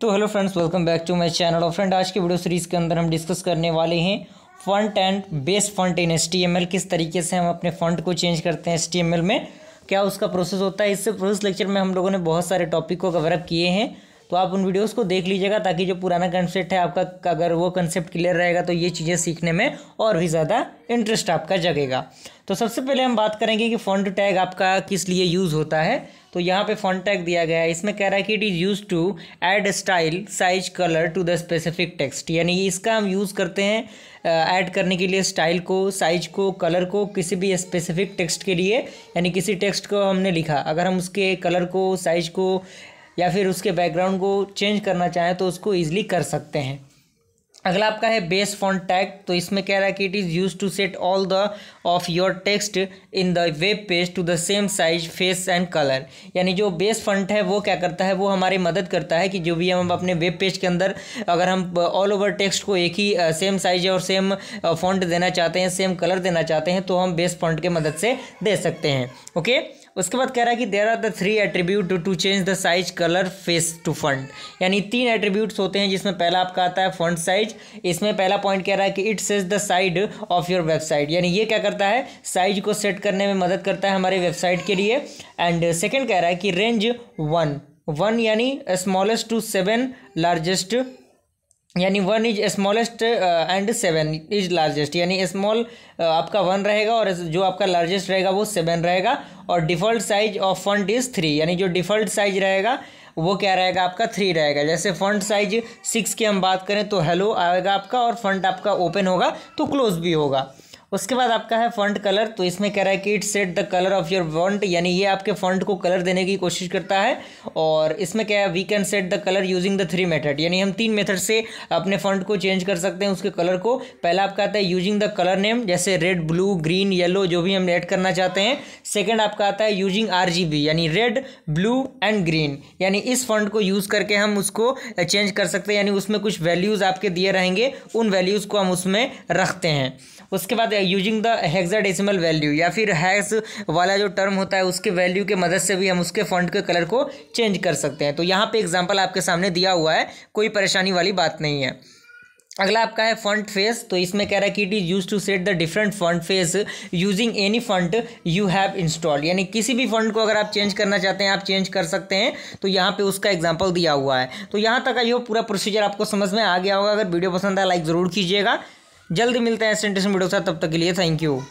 तो hello friends welcome back to my channel और friend आज के वीडियो सीरीज़ के अंदर हम डिस्कस करने वाले हैं फंड एंड बेस फंड इन एस किस तरीके से हम अपने फंड को चेंज करते हैं एस में क्या उसका प्रोसेस होता है इससे प्रोसेस लेक्चर में हम लोगों ने बहुत सारे टॉपिक को कवरअप किए हैं तो आप उन वीडियोस को देख लीजिएगा ताकि जो पुराना कंसेप्ट है आपका अगर वो कंसेप्ट क्लियर रहेगा तो ये चीज़ें सीखने में और भी ज़्यादा इंटरेस्ट आपका जगेगा तो सबसे पहले हम बात करेंगे कि फ़ॉन्ट टैग आपका किस लिए यूज़ होता है तो यहाँ पे फ़ॉन्ट टैग दिया गया है इसमें कह रहा है कि it is use to add style size colour to the specific text यानी इसका हम यूज़ करते हैं ऐड करने के लिए स्टाइल को साइज को कलर को किसी भी स्पेसिफिक टेक्स्ट के लिए यानी किसी टेक्स्ट को हमने लिखा अगर हम उसके कलर को साइज को या फिर उसके बैकग्राउंड को चेंज करना चाहें तो उसको ईजिली कर सकते हैं अगला आपका है बेस फॉन्ट टैग तो इसमें कह रहा है कि it is use to set all the of your text in the web page to the same size face and colour यानी जो बेस फॉन्ट है वो क्या करता है वो हमारी मदद करता है कि जो भी हम अपने वेब पेज के अंदर अगर हम ऑल ओवर टेक्स्ट को एक ही सेम साइज और सेम फॉन्ट देना चाहते हैं सेम कलर देना चाहते हैं तो हम बेस फॉन्ट के मदद से दे सकते हैं ओके okay? उसके बाद कह रहा है कि there are the three attribute to change the size colour face to font यानी तीन एट्रीब्यूट्स होते हैं जिसमें पहला आपका आता है फंड साइज इसमें पहला पॉइंट कह रहा है कि it says the side of your website यानी ये क्या करता है साइज को सेट करने में मदद करता है हमारे वेबसाइट के लिए एंड सेकेंड कह रहा है कि रेंज वन वन यानी स्मॉलेस्ट टू सेवन लार्जेस्ट यानी one is smallest and seven is largest यानी स्मॉल uh, आपका वन रहेगा और जो आपका लार्जेस्ट रहेगा वो सेवन रहेगा और default size of font is three यानी जो डिफ़ॉल्ट साइज रहेगा वो क्या रहेगा आपका थ्री रहेगा जैसे फंड साइज सिक्स की हम बात करें तो हेलो आएगा आपका और फंड आपका ओपन होगा तो क्लोज भी होगा उसके बाद आपका है फॉन्ट कलर तो इसमें कह रहा है कि it set the colour of your font यानी ये आपके फॉन्ट को कलर देने की कोशिश करता है और इसमें क्या है we can set the colour using the three method यानी हम तीन मेथड से अपने फॉन्ट को चेंज कर सकते हैं उसके कलर को पहला आपका आता है यूजिंग द कलर नेम जैसे रेड ब्लू ग्रीन येलो जो भी हम ऐड करना चाहते हैं सेकेंड आपका आता है यूजिंग आर यानी रेड ब्लू एंड ग्रीन यानी इस फॉन्ट को यूज़ करके हम उसको चेंज कर सकते हैं यानी उसमें कुछ वैल्यूज़ आपके दिए रहेंगे उन वैल्यूज़ को हम उसमें रखते हैं उसके बाद यूजिंग द हेक्साडेसिमल वैल्यू या फिर हैश वाला जो टर्म होता है उसके वैल्यू के मदद से भी हम उसके फंड के कलर को चेंज कर सकते हैं तो यहाँ पे एग्जाम्पल आपके सामने दिया हुआ है कोई परेशानी वाली बात नहीं है अगला आपका है फंड फेस तो इसमें कह रहा है कि it is use to set the different font face using any font you have install यानी किसी भी फंड को अगर आप चेंज करना चाहते हैं आप चेंज कर सकते हैं तो यहाँ पे उसका एग्जांपल दिया हुआ है तो यहाँ तक आई हो पूरा प्रोसीजर आपको समझ में आ गया होगा अगर वीडियो पसंद आया लाइक ज़रूर कीजिएगा जल्दी मिलते हैं ऐसे इंटरेस्टिंग वीडियो के साथ तब तक के लिए थैंक यू